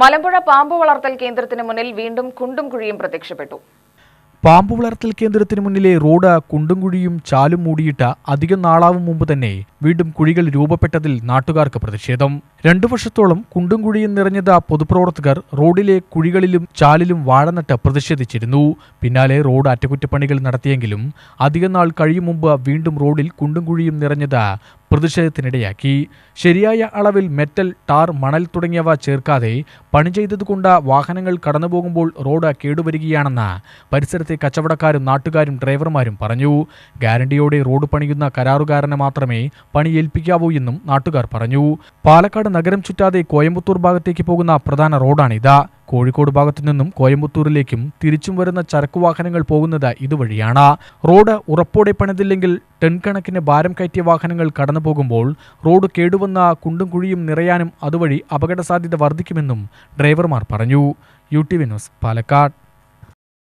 മലമ്പുഴ പാമ്പ് വളർത്തൽ കേന്ദ്രത്തിന് മുന്നിൽ വീണ്ടും കുണ്ടും കുഴിയും പ്രത്യക്ഷപ്പെട്ടു പാമ്പ് വളർത്തൽ കേന്ദ്രത്തിന് മുന്നിലെ റോഡ് കുണ്ടും കുഴിയും ചാലും മൂടിയിട്ട അധികം നാളാവും മുമ്പ് തന്നെ വീണ്ടും കുഴികൾ രൂപപ്പെട്ടതിൽ നാട്ടുകാർക്ക് പ്രതിഷേധം രണ്ടു വർഷത്തോളം കുണ്ടും കുഴിയും നിറഞ്ഞത് പൊതുപ്രവർത്തകർ റോഡിലെ കുഴികളിലും ചാലിലും വാഴനട്ട് പ്രതിഷേധിച്ചിരുന്നു പിന്നാലെ റോഡ് അറ്റകുറ്റപ്പണികൾ നടത്തിയെങ്കിലും അധികം നാൾ കഴിയും മുമ്പ് വീണ്ടും റോഡിൽ കുണ്ടും കുഴിയും നിറഞ്ഞത് പ്രതിഷേധത്തിനിടയാക്കി ശരിയായ അളവിൽ മെറ്റൽ ടാർ മണൽ തുടങ്ങിയവ ചേർക്കാതെ പണി ചെയ്തതുകൊണ്ട് വാഹനങ്ങൾ കടന്നുപോകുമ്പോൾ റോഡ് കേടുവരികയാണെന്ന് പരിസരത്തെ കച്ചവടക്കാരും നാട്ടുകാരും ഡ്രൈവർമാരും പറഞ്ഞു ഗ്യാരണ്ടിയോടെ റോഡ് പണിയുന്ന കരാറുകാരനെ മാത്രമേ പണി ഏൽപ്പിക്കാവൂ എന്നും നാട്ടുകാർ പറഞ്ഞു പാലക്കാട് നഗരം ചുറ്റാതെ കോയമ്പത്തൂർ ഭാഗത്തേക്ക് പോകുന്ന പ്രധാന റോഡാണിത് കോഴിക്കോട് ഭാഗത്തു നിന്നും കോയമ്പത്തൂരിലേക്കും തിരിച്ചും വരുന്ന ചരക്ക് വാഹനങ്ങൾ പോകുന്നത് ഇതുവഴിയാണ് റോഡ് ഉറപ്പോടെ പണിതില്ലെങ്കിൽ ടൺ കണക്കിന് ഭാരം കയറ്റിയ വാഹനങ്ങൾ കടന്നു പോകുമ്പോൾ റോഡ് കേടുവന്ന കുണ്ടും കുഴിയും നിറയാനും അതുവഴി അപകട സാധ്യത വർദ്ധിക്കുമെന്നും ഡ്രൈവർമാർ പറഞ്ഞു U T V news Palakkad